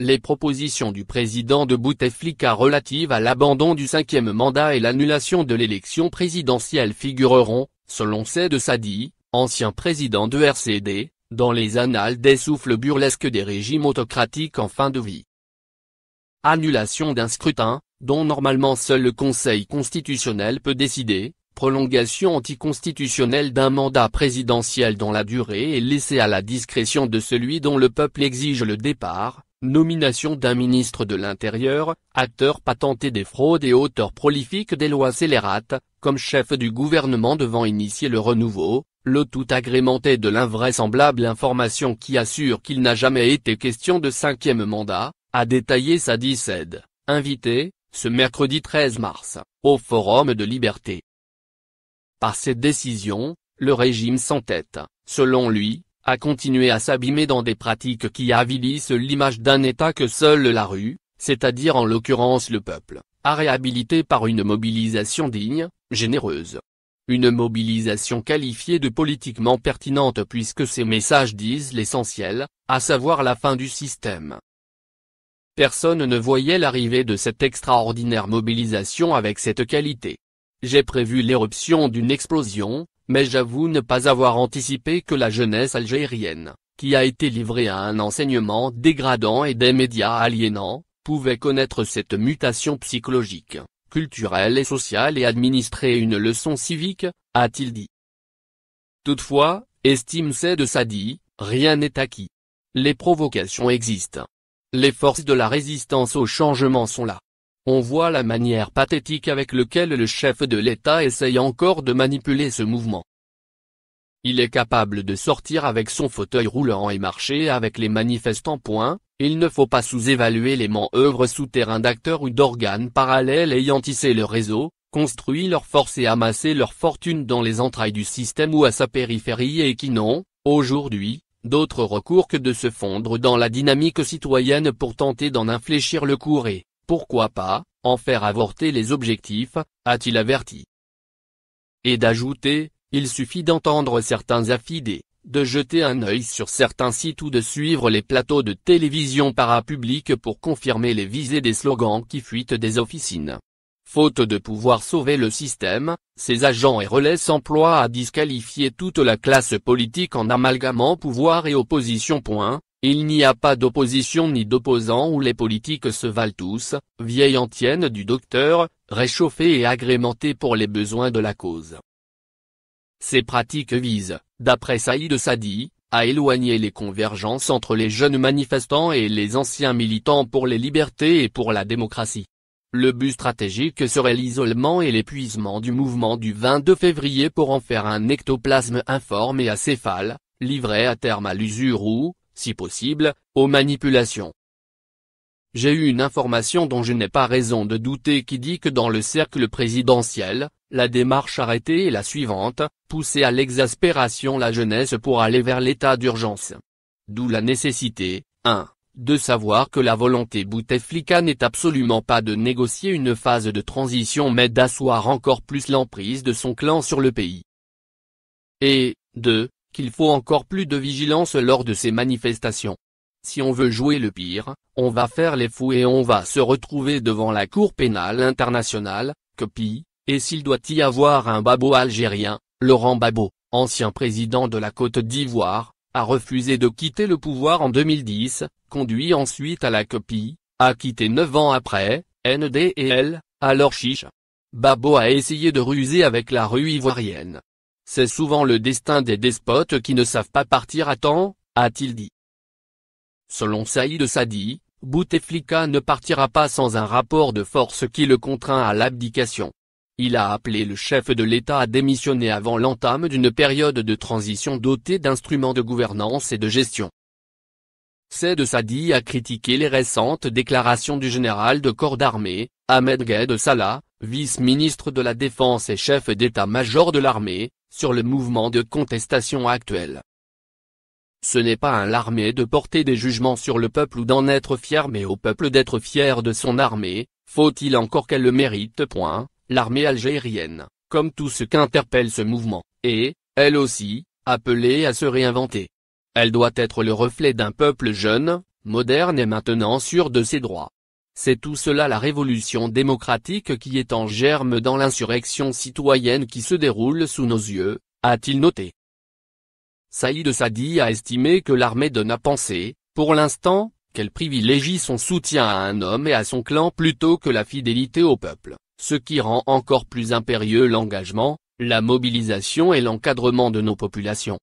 Les propositions du président de Bouteflika relatives à l'abandon du cinquième mandat et l'annulation de l'élection présidentielle figureront, selon de Sadi, ancien président de RCD, dans les annales des souffles burlesques des régimes autocratiques en fin de vie. Annulation d'un scrutin, dont normalement seul le Conseil constitutionnel peut décider, prolongation anticonstitutionnelle d'un mandat présidentiel dont la durée est laissée à la discrétion de celui dont le peuple exige le départ, nomination d'un ministre de l'Intérieur, acteur patenté des fraudes et auteur prolifique des lois scélérates, comme chef du gouvernement devant initier le renouveau, le tout agrémenté de l'invraisemblable information qui assure qu'il n'a jamais été question de cinquième mandat, a détaillé sa dissède, invité, ce mercredi 13 mars, au Forum de Liberté. Par ces décisions, le régime s'entête, selon lui, a continué à s'abîmer dans des pratiques qui avilissent l'image d'un État que seule la rue, c'est-à-dire en l'occurrence le peuple, a réhabilité par une mobilisation digne, généreuse. Une mobilisation qualifiée de politiquement pertinente puisque ces messages disent l'essentiel, à savoir la fin du système. Personne ne voyait l'arrivée de cette extraordinaire mobilisation avec cette qualité. J'ai prévu l'éruption d'une explosion, mais j'avoue ne pas avoir anticipé que la jeunesse algérienne, qui a été livrée à un enseignement dégradant et des médias aliénants, pouvait connaître cette mutation psychologique, culturelle et sociale et administrer une leçon civique, a-t-il dit. Toutefois, estime c'est de Sadi, rien n'est acquis. Les provocations existent. Les forces de la résistance au changement sont là. On voit la manière pathétique avec laquelle le chef de l'État essaye encore de manipuler ce mouvement. Il est capable de sortir avec son fauteuil roulant et marcher avec les manifestants. Point. Il ne faut pas sous-évaluer les manœuvres souterrains d'acteurs ou d'organes parallèles ayant tissé le réseau, construit leur force et amassé leur fortune dans les entrailles du système ou à sa périphérie et qui n'ont, aujourd'hui, d'autre recours que de se fondre dans la dynamique citoyenne pour tenter d'en infléchir le cours pourquoi pas, en faire avorter les objectifs, a-t-il averti. Et d'ajouter, il suffit d'entendre certains affidés, de jeter un œil sur certains sites ou de suivre les plateaux de télévision parapublique pour confirmer les visées des slogans qui fuitent des officines. Faute de pouvoir sauver le système, ces agents et relais s'emploient à disqualifier toute la classe politique en amalgamant pouvoir et opposition. Il n'y a pas d'opposition ni d'opposants où les politiques se valent tous, vieille antienne du docteur, réchauffée et agrémentée pour les besoins de la cause. Ces pratiques visent, d'après Saïd Sadi, à éloigner les convergences entre les jeunes manifestants et les anciens militants pour les libertés et pour la démocratie. Le but stratégique serait l'isolement et l'épuisement du mouvement du 22 février pour en faire un ectoplasme informe et acéphale, livré à terme à l'usure ou, si possible, aux manipulations. J'ai eu une information dont je n'ai pas raison de douter qui dit que dans le cercle présidentiel, la démarche arrêtée est la suivante, pousser à l'exaspération la jeunesse pour aller vers l'état d'urgence. D'où la nécessité, 1, de savoir que la volonté Bouteflika n'est absolument pas de négocier une phase de transition mais d'asseoir encore plus l'emprise de son clan sur le pays. Et, 2, il faut encore plus de vigilance lors de ces manifestations. Si on veut jouer le pire, on va faire les fous et on va se retrouver devant la Cour pénale internationale, copie et s'il doit y avoir un babo algérien, Laurent Babo, ancien président de la Côte d'Ivoire, a refusé de quitter le pouvoir en 2010, conduit ensuite à la copie, a quitté 9 ans après, NDL, alors chiche. Babo a essayé de ruser avec la rue ivoirienne, c'est souvent le destin des despotes qui ne savent pas partir à temps, a-t-il dit. Selon Saïd Sadi, Bouteflika ne partira pas sans un rapport de force qui le contraint à l'abdication. Il a appelé le chef de l'État à démissionner avant l'entame d'une période de transition dotée d'instruments de gouvernance et de gestion. Saïd Sadi a critiqué les récentes déclarations du général de corps d'armée, Ahmed Ghed Salah, vice-ministre de la Défense et chef d'état-major de l'armée, sur le mouvement de contestation actuel. Ce n'est pas à l'armée de porter des jugements sur le peuple ou d'en être fier mais au peuple d'être fier de son armée, faut-il encore qu'elle le mérite point, l'armée algérienne, comme tout ce qu'interpelle ce mouvement, est, elle aussi, appelée à se réinventer. Elle doit être le reflet d'un peuple jeune, moderne et maintenant sûr de ses droits. C'est tout cela la révolution démocratique qui est en germe dans l'insurrection citoyenne qui se déroule sous nos yeux, a-t-il noté. Saïd Sadi a estimé que l'armée donne à penser, pour l'instant, qu'elle privilégie son soutien à un homme et à son clan plutôt que la fidélité au peuple, ce qui rend encore plus impérieux l'engagement, la mobilisation et l'encadrement de nos populations.